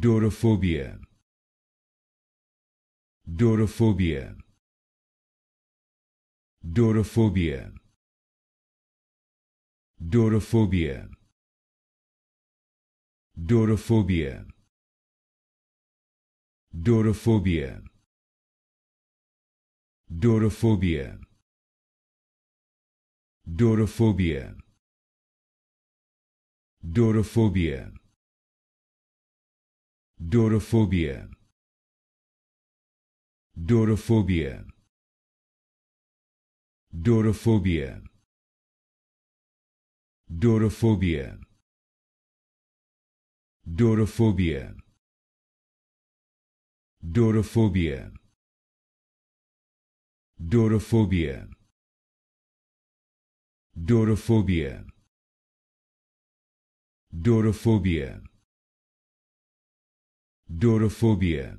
Dorophobia. Dorophobia. Dorophobia. Dorophobia. Dorophobia. Dorophobia. Dorophobia. Dorophobia. Dorophobia. Dorophobia. Dorophobia. Dorophobia. Dorophobia. Dorophobia. Dorophobia. Dorophobia. Dorophobia. Dorophobia. Dorofobia